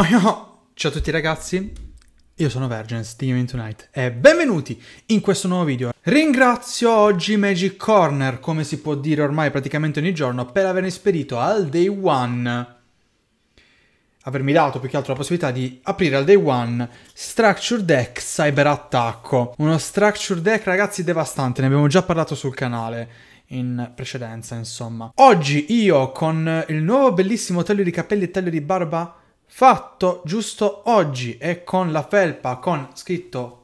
Oh no. Ciao a tutti ragazzi, io sono Vergens di Gaming Tonight e benvenuti in questo nuovo video. Ringrazio oggi Magic Corner, come si può dire ormai praticamente ogni giorno, per avermi spedito al day one, avermi dato più che altro la possibilità di aprire al day one Structure Deck Cyber Attacco. Uno Structure Deck ragazzi devastante, ne abbiamo già parlato sul canale in precedenza insomma. Oggi io con il nuovo bellissimo taglio di capelli e taglio di barba fatto giusto oggi e con la felpa con scritto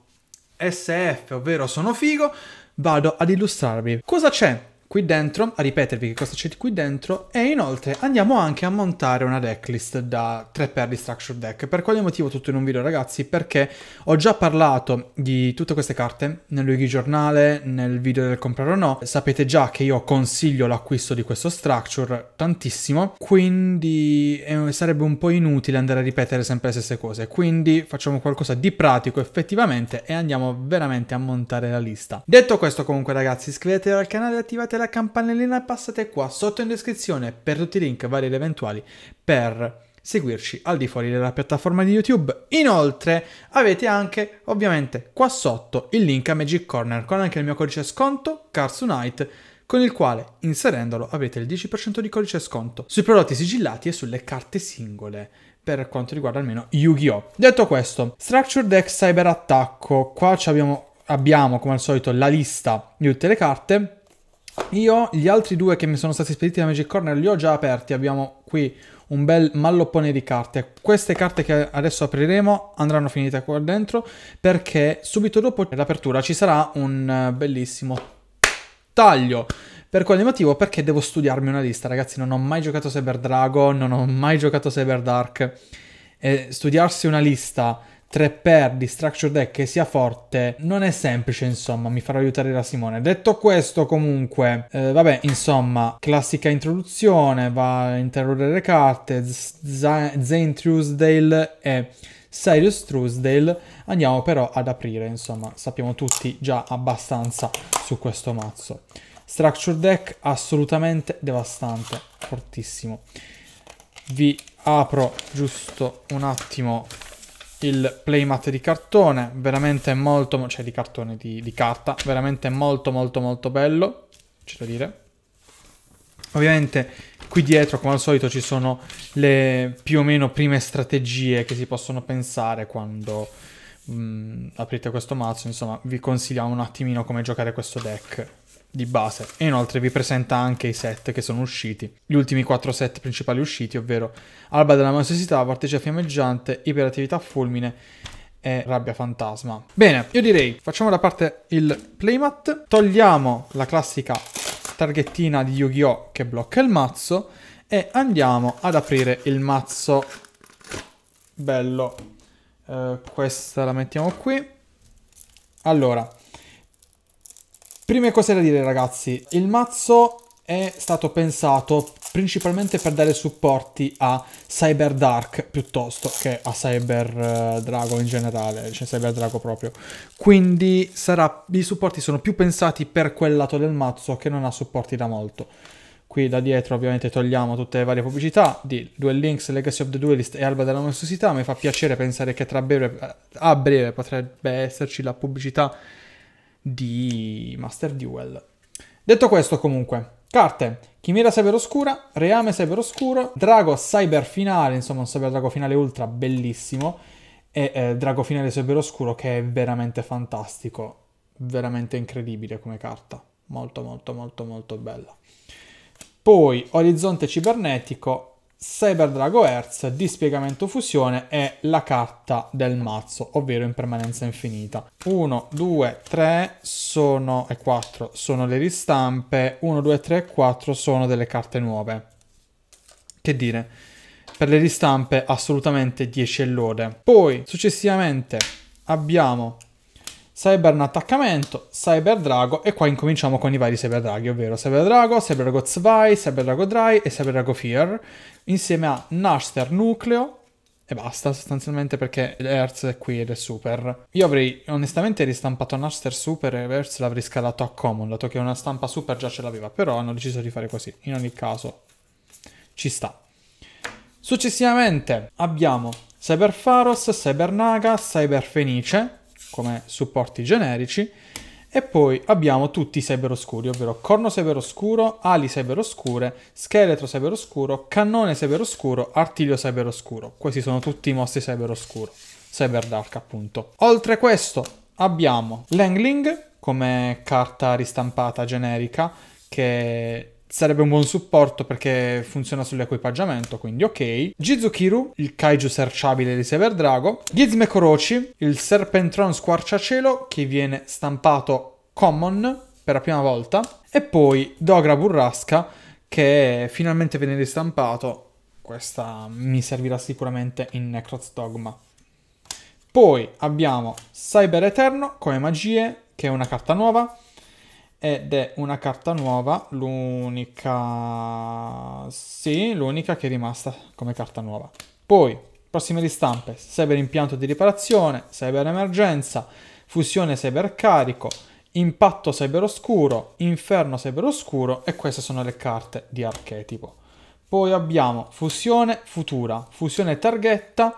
SF, ovvero sono figo, vado ad illustrarvi. Cosa c'è qui dentro, a ripetervi che cosa c'è qui dentro, e inoltre andiamo anche a montare una decklist da 3 per di structure deck. Per quale motivo tutto in un video ragazzi? Perché ho già parlato di tutte queste carte nel wiki giornale, nel video del comprare o no, sapete già che io consiglio l'acquisto di questo structure tantissimo, quindi eh, sarebbe un po' inutile andare a ripetere sempre le stesse cose, quindi facciamo qualcosa di pratico effettivamente e andiamo veramente a montare la lista. Detto questo comunque ragazzi iscrivetevi al canale e attivate la la campanellina passate qua sotto in descrizione per tutti i link vari ed eventuali per seguirci al di fuori della piattaforma di YouTube. Inoltre avete anche ovviamente qua sotto il link a Magic Corner con anche il mio codice sconto Cars Unite con il quale inserendolo avete il 10% di codice sconto sui prodotti sigillati e sulle carte singole per quanto riguarda almeno Yu-Gi-Oh! Detto questo, Structure Deck Cyber Attacco, qua abbiamo, abbiamo come al solito la lista di tutte le carte io gli altri due che mi sono stati spediti da Magic Corner li ho già aperti, abbiamo qui un bel malloppone di carte. Queste carte che adesso apriremo andranno finite qua dentro perché subito dopo l'apertura ci sarà un eh, bellissimo taglio. Per quale motivo? Perché devo studiarmi una lista, ragazzi. Non ho mai giocato Cyber Dragon, non ho mai giocato Cyber Dark. E studiarsi una lista 3 per di structure deck che sia forte non è semplice insomma mi farò aiutare da Simone detto questo comunque eh, vabbè insomma classica introduzione va a interrogare le carte Zane Truesdale e Sirius Truesdale andiamo però ad aprire insomma sappiamo tutti già abbastanza su questo mazzo structure deck assolutamente devastante fortissimo vi apro giusto un attimo il playmat di cartone, veramente molto, cioè di cartone, di, di carta, veramente molto molto molto bello, c'è da dire. Ovviamente qui dietro, come al solito, ci sono le più o meno prime strategie che si possono pensare quando mh, aprite questo mazzo, insomma vi consigliamo un attimino come giocare questo deck di base e inoltre vi presenta anche i set che sono usciti, gli ultimi 4 set principali usciti, ovvero Alba della Mansosità, Vortice Fiammeggiante, Iperattività Fulmine e Rabbia Fantasma. Bene, io direi facciamo da parte il playmat, togliamo la classica targhettina di Yu-Gi-Oh che blocca il mazzo e andiamo ad aprire il mazzo bello. Eh, questa la mettiamo qui. Allora, Prime cose da dire ragazzi, il mazzo è stato pensato principalmente per dare supporti a Cyber Dark piuttosto che a Cyber eh, Drago in generale, cioè Cyber Drago proprio. Quindi sarà, i supporti sono più pensati per quel lato del mazzo che non ha supporti da molto. Qui da dietro ovviamente togliamo tutte le varie pubblicità di Duel Links, Legacy of the Duelist e Alba della Monstruosità. Mi fa piacere pensare che tra breve, eh, a breve potrebbe esserci la pubblicità di Master Duel. Detto questo comunque, carte Chimera Cyberoscura, Reame Cyberoscuro, Drago Cyber Finale, insomma un Cyber Drago Finale Ultra bellissimo e eh, Drago Finale Cyberoscuro che è veramente fantastico, veramente incredibile come carta, molto molto molto molto bella. Poi Orizzonte Cibernetico, Cyber Drago Hertz, dispiegamento fusione è la carta del mazzo, ovvero in permanenza infinita. 1, 2, 3 sono, e 4 sono le ristampe, 1, 2, 3 e 4 sono delle carte nuove. Che dire, per le ristampe assolutamente 10 e lode. Poi successivamente abbiamo Cyber attaccamento, Cyber Drago e qua incominciamo con i vari Cyber Draghi, ovvero Cyber Drago, Cyber Drago Zwei, Cyber Drago Dry e Cyber Drago Fear, insieme a Naster Nucleo e basta sostanzialmente perché Earth è qui ed è super. Io avrei onestamente ristampato Naster Super e Earth l'avrei scalato a Common, dato che una stampa super già ce l'aveva, però hanno deciso di fare così, in ogni caso ci sta. Successivamente abbiamo Cyber Pharos, Cyber Naga, Cyber Fenice, come supporti generici. E poi abbiamo tutti i cyberoscuri, ovvero corno cyberoscuro, ali cyberoscure, scheletro cyberoscuro, cannone cyberoscuro, artiglio cyberoscuro. Questi sono tutti i mostri cyberoscuro, cyberdark appunto. Oltre a questo abbiamo l'angling come carta ristampata generica che sarebbe un buon supporto perché funziona sull'equipaggiamento, quindi ok. Jizukiru, il kaiju searchabile di Sever Drago. Gizme Korochi, il Serpentron squarciacielo che viene stampato common per la prima volta. E poi Dogra Burrasca che finalmente viene ristampato. Questa mi servirà sicuramente in Necroz Dogma. Poi abbiamo Cyber Eterno come magie, che è una carta nuova ed è una carta nuova, l'unica... sì, l'unica che è rimasta come carta nuova. Poi, prossime ristampe, cyber impianto di riparazione, cyber emergenza, fusione cyber carico, impatto cyber oscuro, inferno cyber oscuro e queste sono le carte di archetipo. Poi abbiamo fusione futura, fusione targhetta,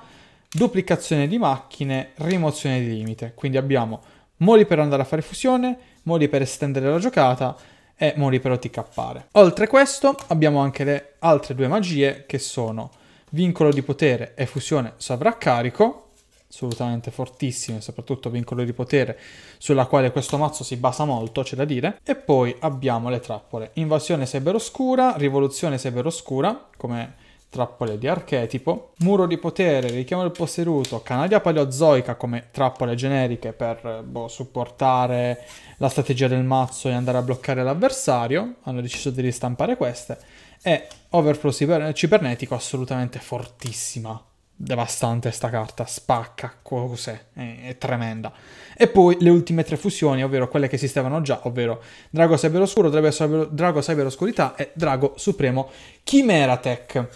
duplicazione di macchine, rimozione di limite. Quindi abbiamo moli per andare a fare fusione, mori per estendere la giocata e mori per OTK. Oltre questo abbiamo anche le altre due magie che sono vincolo di potere e fusione sovraccarico, assolutamente fortissime, soprattutto vincolo di potere sulla quale questo mazzo si basa molto, c'è da dire. E poi abbiamo le trappole, invasione cyberoscura, rivoluzione cyberoscura, come trappole di archetipo, muro di potere, richiamo del posseduto, canaglia paleozoica come trappole generiche per eh, boh, supportare la strategia del mazzo e andare a bloccare l'avversario, hanno deciso di ristampare queste, e overflow cibernetico assolutamente fortissima, devastante sta carta, spacca cose, è, è, tremenda. E poi le ultime tre fusioni, ovvero quelle che esistevano già, ovvero Drago Cyber Oscuro, Drago Cyber, Drago Cyber Oscurità e Drago Supremo Chimera Tech.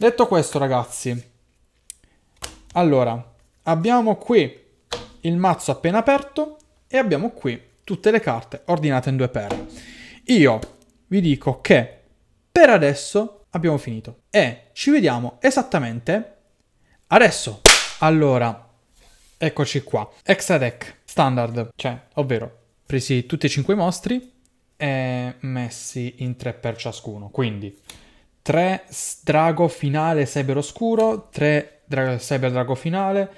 Detto questo, ragazzi, allora, abbiamo qui il mazzo appena aperto e abbiamo qui tutte le carte ordinate in due per. Io vi dico che per adesso abbiamo finito e ci vediamo esattamente adesso. Allora, eccoci qua. Extra deck, standard, cioè, ovvero, presi tutti e cinque i mostri e messi in tre per ciascuno, quindi... 3 drago finale cyber oscuro, 3 dra- cyber drago finale,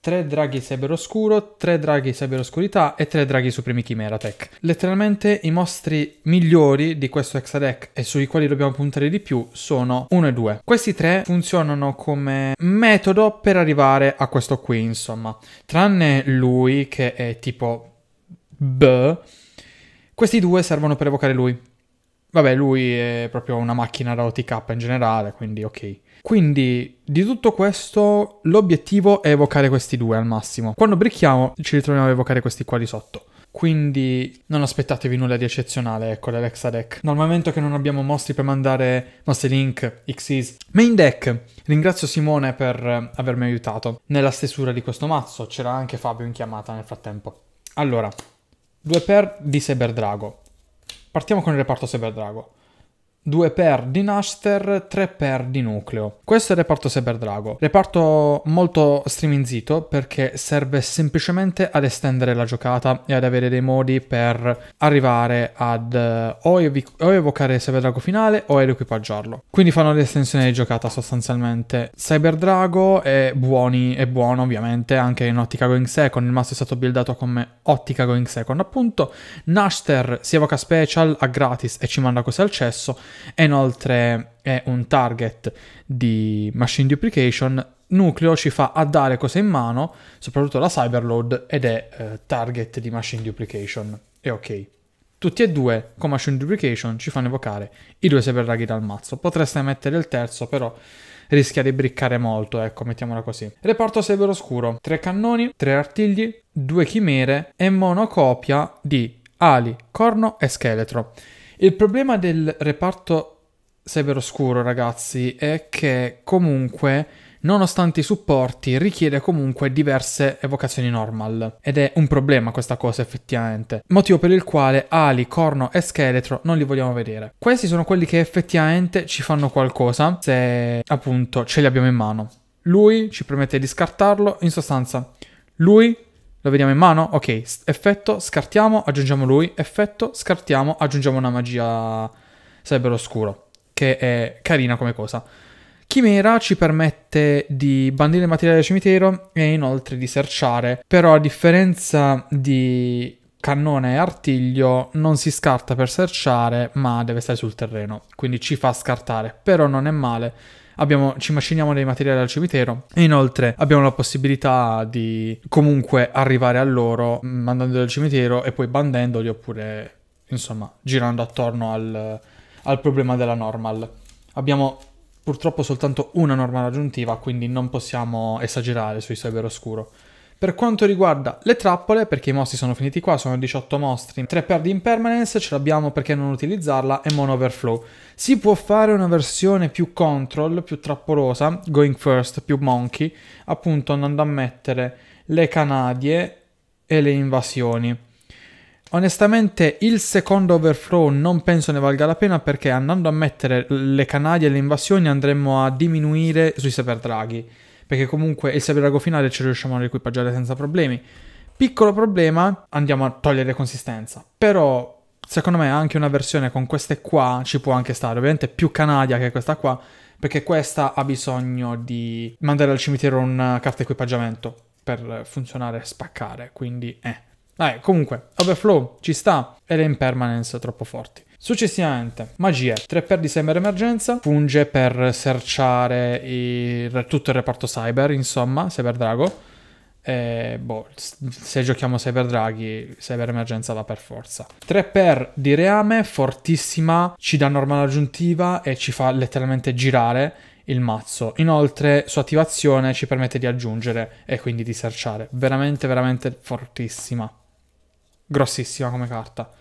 3 draghi cyber oscuro, 3 draghi cyber oscurità e 3 draghi supremi chimera tech. Letteralmente i mostri migliori di questo hexadec e sui quali dobbiamo puntare di più sono 1 e 2. Questi 3 funzionano come metodo per arrivare a questo qui, insomma. Tranne lui che è tipo B, questi due servono per evocare lui, Vabbè, lui è proprio una macchina da OTK in generale, quindi ok. Quindi, di tutto questo, l'obiettivo è evocare questi due al massimo. Quando bricchiamo, ci ritroviamo a evocare questi qua di sotto. Quindi non aspettatevi nulla di eccezionale, ecco, l'Alexa Deck. Dal momento che non abbiamo mostri per mandare mostri link, XIS. Main Deck, ringrazio Simone per avermi aiutato nella stesura di questo mazzo. C'era anche Fabio in chiamata nel frattempo. Allora, due pair di Cyberdrago. Partiamo con il reparto Cyberdrago. 2 per di Naster, 3 per di Nucleo. Questo è il reparto Cyberdrago. Reparto molto striminzito perché serve semplicemente ad estendere la giocata e ad avere dei modi per arrivare ad eh, o, ev- o evocare Cyberdrago finale o ad equipaggiarlo. Quindi fanno l'estensione di giocata sostanzialmente. Cyberdrago è, buoni, è buono ovviamente anche in ottica going second, il mazzo è stato buildato come ottica going second appunto. Naster si evoca special a gratis e ci manda cose al cesso e inoltre è un target di machine duplication. Nucleo ci fa a dare cose in mano, soprattutto la Cyberload, ed è eh, target di machine duplication. E ok. Tutti e due con machine duplication ci fanno evocare i due cyberraghi dal mazzo. Potreste mettere il terzo, però rischia di briccare molto, ecco, mettiamola così. Reparto Severo Oscuro, 3 cannoni, 3 artigli, 2 chimere e monocopia di ali, corno e scheletro. Il problema del reparto cyberoscuro, ragazzi, è che comunque, nonostante i supporti, richiede comunque diverse evocazioni normal. Ed è un problema questa cosa, effettivamente. Motivo per il quale ali, corno e scheletro non li vogliamo vedere. Questi sono quelli che effettivamente ci fanno qualcosa, se appunto ce li abbiamo in mano. Lui ci permette di scartarlo, in sostanza. Lui lo vediamo in mano? Ok, effetto, scartiamo, aggiungiamo lui, effetto, scartiamo, aggiungiamo una magia sarebbe oscuro, che è carina come cosa. Chimera ci permette di bandire il materiale del cimitero e inoltre di searchare, però a differenza di cannone e artiglio non si scarta per searchare ma deve stare sul terreno, quindi ci fa scartare, però non è male abbiamo, ci maciniamo dei materiali al cimitero e inoltre abbiamo la possibilità di comunque arrivare a loro mandandoli mm, al cimitero e poi bandendoli oppure insomma girando attorno al, al problema della normal. Abbiamo purtroppo soltanto una normal aggiuntiva quindi non possiamo esagerare sui cyber oscuro. Per quanto riguarda le trappole, perché i mostri sono finiti qua, sono 18 mostri, 3 per di impermanence, ce l'abbiamo perché non utilizzarla, e mono overflow. Si può fare una versione più control, più trappolosa, going first, più monkey, appunto andando a mettere le canadie e le invasioni. Onestamente il secondo overflow non penso ne valga la pena perché andando a mettere le canadie e le invasioni andremmo a diminuire sui super draghi perché comunque il sapirago finale ci riusciamo a riequipaggiare senza problemi. Piccolo problema, andiamo a togliere consistenza, però secondo me anche una versione con queste qua ci può anche stare, ovviamente più Canadia che questa qua, perché questa ha bisogno di mandare al cimitero una carta equipaggiamento per funzionare e spaccare, quindi eh. Dai, comunque, overflow ci sta e in permanence troppo forti. Successivamente, magie, 3 per di cyber emergenza, funge per serciare il, tutto il reparto cyber, insomma, cyber drago. E, boh, se giochiamo cyber draghi, cyber emergenza va per forza. 3 per di reame, fortissima, ci dà normale aggiuntiva e ci fa letteralmente girare il mazzo. Inoltre, sua attivazione ci permette di aggiungere e quindi di serciare. Veramente, veramente fortissima. Grossissima come carta.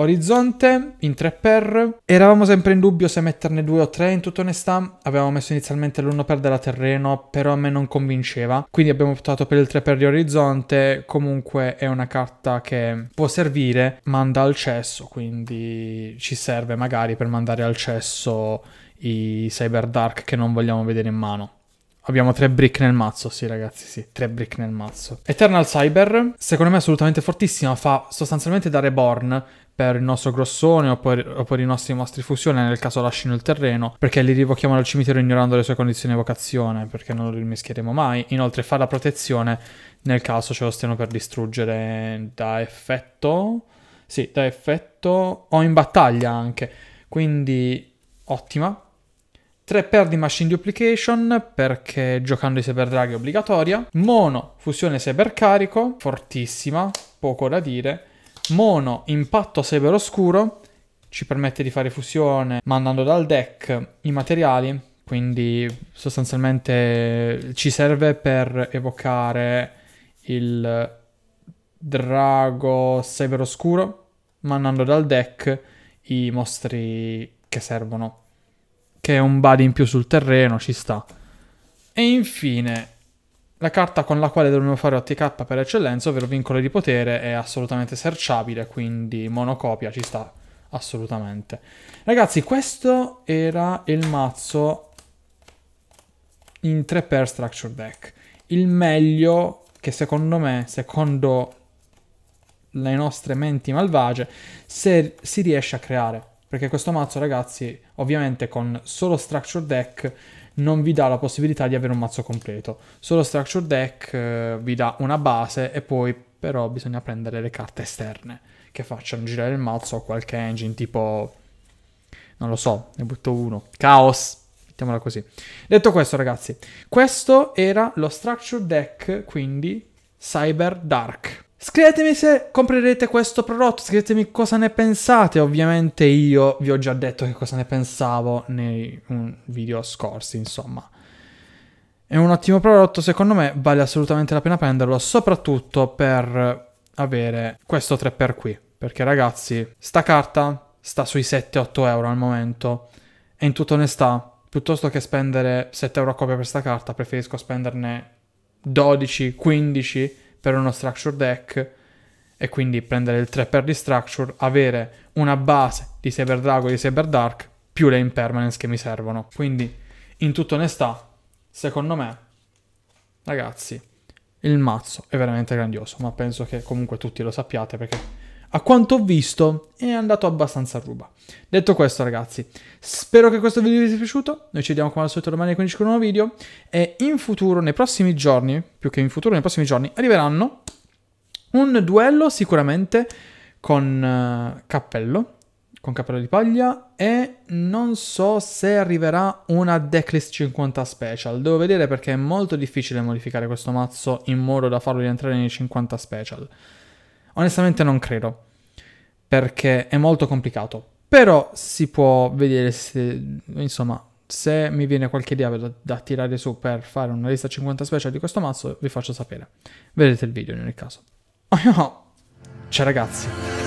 Orizzonte in 3x. Eravamo sempre in dubbio se metterne 2 o 3 in tutta onestà. Avevamo messo inizialmente l1 per della terreno, però a me non convinceva. Quindi abbiamo optato per il 3x di Orizzonte. Comunque è una carta che può servire, manda al cesso, quindi ci serve magari per mandare al cesso i Cyber Dark che non vogliamo vedere in mano. Abbiamo tre brick nel mazzo, sì ragazzi, sì, tre brick nel mazzo. Eternal Cyber, secondo me assolutamente fortissima, fa sostanzialmente da reborn per il nostro grossone o per, o per i nostri mostri fusione, nel caso lasciano il terreno, perché li rivochiamo dal cimitero ignorando le sue condizioni di evocazione, perché non lo rimischieremo mai. Inoltre fa la protezione nel caso ce lo stiano per distruggere da effetto... Sì, da effetto o in battaglia anche. Quindi ottima, 3 per di machine duplication perché giocando i cyber draghi è obbligatoria, mono fusione cyber carico, fortissima, poco da dire, mono impatto cyber oscuro, ci permette di fare fusione mandando dal deck i materiali, quindi sostanzialmente ci serve per evocare il drago cyber oscuro mandando dal deck i mostri che servono che è un body in più sul terreno, ci sta. E infine, la carta con la quale dovremmo fare OTK per eccellenza, ovvero vincolo di potere, è assolutamente searchable, quindi monocopia ci sta assolutamente. Ragazzi, questo era il mazzo in 3 per structure deck. Il meglio che secondo me, secondo le nostre menti malvagie, se si riesce a creare. Perché questo mazzo, ragazzi, ovviamente con solo Structure Deck non vi dà la possibilità di avere un mazzo completo. Solo Structure Deck eh, vi dà una base e poi però bisogna prendere le carte esterne che facciano girare il mazzo o qualche engine tipo... Non lo so, ne butto uno. Chaos! Mettiamola così. Detto questo, ragazzi, questo era lo Structure Deck, quindi Cyber Dark. Scrivetemi se comprerete questo prodotto, scrivetemi cosa ne pensate. Ovviamente io vi ho già detto che cosa ne pensavo nei video scorsi, insomma. È un ottimo prodotto, secondo me vale assolutamente la pena prenderlo, soprattutto per avere questo 3 per qui. Perché ragazzi, sta carta sta sui 7-8 euro al momento. E in tutta onestà, piuttosto che spendere 7 euro a copia per sta carta, preferisco spenderne 12, 15 per uno structure deck e quindi prendere il 3 per di structure, avere una base di Saber Drago e di Saber Dark più le impermanence che mi servono. Quindi, in tutta onestà, secondo me, ragazzi, il mazzo è veramente grandioso, ma penso che comunque tutti lo sappiate perché a quanto ho visto è andato abbastanza a ruba. Detto questo ragazzi, spero che questo video vi sia piaciuto, noi ci vediamo come al solito domani con il nuovo video e in futuro, nei prossimi giorni, più che in futuro, nei prossimi giorni, arriveranno un duello sicuramente con uh, Cappello, con Cappello di Paglia e non so se arriverà una decklist 50 special, devo vedere perché è molto difficile modificare questo mazzo in modo da farlo rientrare nei 50 special. Onestamente non credo, perché è molto complicato. Però si può vedere se, insomma, se mi viene qualche idea da, da tirare su per fare una lista 50 special di questo mazzo, vi faccio sapere. Vedete il video in ogni caso. Oh, no. Ciao ragazzi.